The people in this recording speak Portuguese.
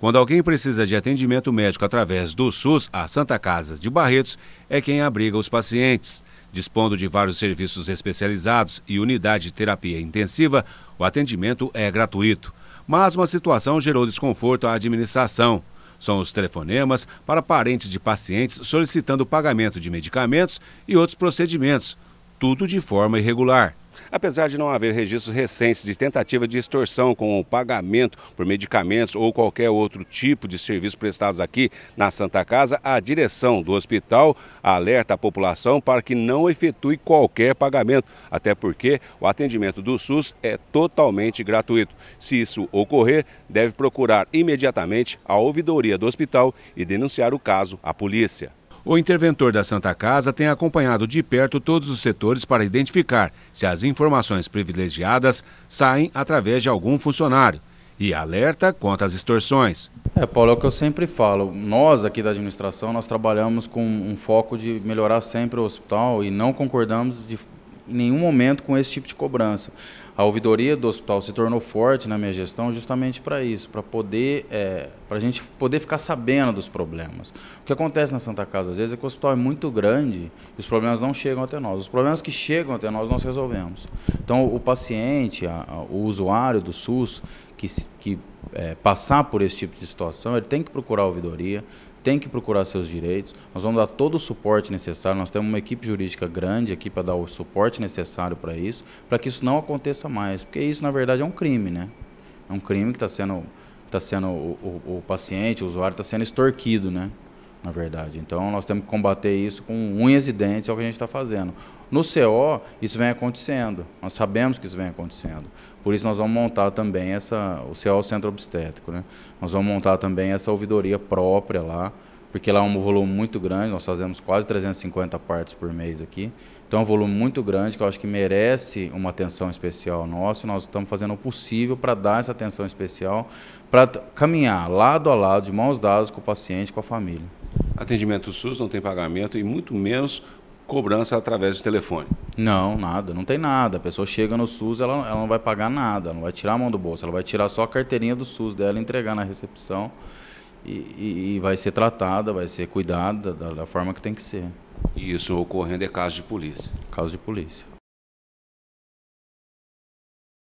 Quando alguém precisa de atendimento médico através do SUS, a Santa Casa de Barretos é quem abriga os pacientes. Dispondo de vários serviços especializados e unidade de terapia intensiva, o atendimento é gratuito. Mas uma situação gerou desconforto à administração. São os telefonemas para parentes de pacientes solicitando pagamento de medicamentos e outros procedimentos, tudo de forma irregular. Apesar de não haver registros recentes de tentativa de extorsão com o pagamento por medicamentos ou qualquer outro tipo de serviço prestados aqui na Santa Casa, a direção do hospital alerta a população para que não efetue qualquer pagamento, até porque o atendimento do SUS é totalmente gratuito. Se isso ocorrer, deve procurar imediatamente a ouvidoria do hospital e denunciar o caso à polícia. O interventor da Santa Casa tem acompanhado de perto todos os setores para identificar se as informações privilegiadas saem através de algum funcionário e alerta quanto às extorsões. É, Paulo, é o que eu sempre falo. Nós aqui da administração, nós trabalhamos com um foco de melhorar sempre o hospital e não concordamos de em nenhum momento com esse tipo de cobrança. A ouvidoria do hospital se tornou forte na minha gestão justamente para isso, para poder, é, para a gente poder ficar sabendo dos problemas. O que acontece na Santa Casa às vezes é que o hospital é muito grande e os problemas não chegam até nós. Os problemas que chegam até nós nós resolvemos. Então o paciente, a, a, o usuário do SUS que, que é, passar por esse tipo de situação, ele tem que procurar a ouvidoria, tem que procurar seus direitos. Nós vamos dar todo o suporte necessário. Nós temos uma equipe jurídica grande aqui para dar o suporte necessário para isso, para que isso não aconteça mais. Porque isso, na verdade, é um crime, né? É um crime que está sendo, tá sendo o, o, o paciente, o usuário, está sendo extorquido, né? na verdade. Então nós temos que combater isso com unhas e dentes, é o que a gente está fazendo. No CO, isso vem acontecendo, nós sabemos que isso vem acontecendo. Por isso nós vamos montar também essa, o CO Centro Obstétrico, né? Nós vamos montar também essa ouvidoria própria lá, porque lá é um volume muito grande, nós fazemos quase 350 partes por mês aqui. Então é um volume muito grande que eu acho que merece uma atenção especial nossa. Nós estamos fazendo o possível para dar essa atenção especial, para caminhar lado a lado, de mãos dadas com o paciente, com a família. Atendimento SUS não tem pagamento e muito menos cobrança através de telefone. Não, nada, não tem nada. A pessoa chega no SUS, ela, ela não vai pagar nada, não vai tirar a mão do bolso, ela vai tirar só a carteirinha do SUS dela, entregar na recepção e, e, e vai ser tratada, vai ser cuidada da, da forma que tem que ser. E isso ocorrendo é caso de polícia. Caso de polícia.